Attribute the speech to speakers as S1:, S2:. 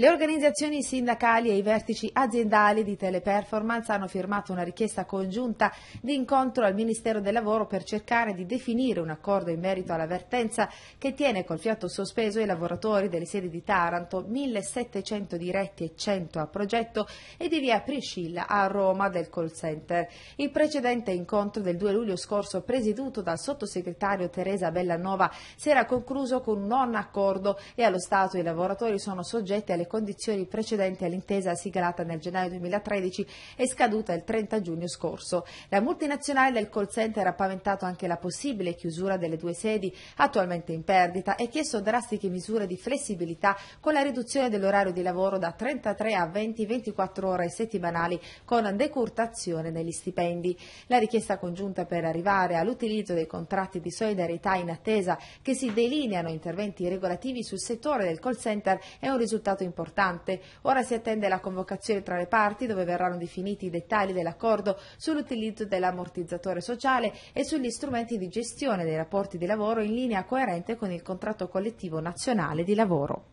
S1: Le organizzazioni sindacali e i vertici aziendali di Teleperformance hanno firmato una richiesta congiunta di incontro al Ministero del Lavoro per cercare di definire un accordo in merito all'avvertenza che tiene col fiato sospeso i lavoratori delle sedi di Taranto, 1700 diretti e 100 a progetto e di via Priscilla a Roma del call center. Il precedente incontro del 2 luglio scorso presieduto dal sottosegretario Teresa Bellanova si era concluso con un non accordo e allo Stato i lavoratori sono soggetti alle condizioni precedenti all'intesa siglata nel gennaio 2013 e scaduta il 30 giugno scorso. La multinazionale del call center ha paventato anche la possibile chiusura delle due sedi attualmente in perdita e chiesto drastiche misure di flessibilità con la riduzione dell'orario di lavoro da 33 a 20-24 ore settimanali con decurtazione degli stipendi. La richiesta congiunta per arrivare all'utilizzo dei contratti di solidarietà in attesa che si delineano interventi regolativi sul settore del call center è un risultato importante importante. Ora si attende la convocazione tra le parti dove verranno definiti i dettagli dell'accordo sull'utilizzo dell'ammortizzatore sociale e sugli strumenti di gestione dei rapporti di lavoro in linea coerente con il contratto collettivo nazionale di lavoro.